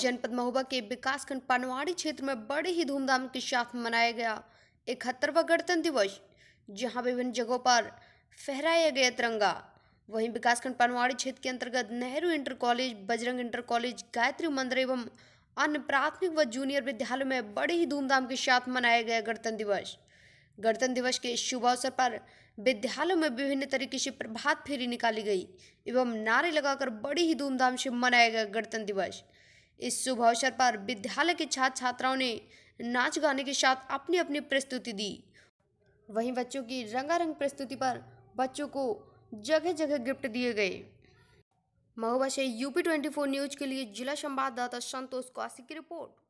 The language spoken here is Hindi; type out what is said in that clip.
जनपद महोबा के विकासखंड पनवाड़ी क्षेत्र में बड़े ही धूमधाम के साथ मनाया गया इकहत्तरवा गणतंत्र दिवस जहां विभिन्न जगहों पर फहराया गया तिरंगा वहीं विकासखंड पनवाड़ी क्षेत्र के अंतर्गत Nehru inter college Bajrang inter college Gayatri Mandir एवं अन्य प्राथमिक व जूनियर विद्यालयों में बड़े ही धूमधाम के साथ मनाया गया गणतंत्र दिवस गणतंत्र दिवस के शुभ अवसर पर विद्यालयों में विभिन्न तरीके से प्रभात फेरी निकाली गई एवं नारे लगाकर बड़ी ही धूमधाम से मनाया गया गणतंत्र दिवस इस शुभ अवसर पर विद्यालय के छात्र छात्राओं ने नाच गाने के साथ अपनी अपनी प्रस्तुति दी वहीं बच्चों की रंगारंग प्रस्तुति पर बच्चों को जगह जगह गिफ्ट दिए गए महोबा से यूपी ट्वेंटी फोर न्यूज के लिए जिला संवाददाता संतोष कौशिक की रिपोर्ट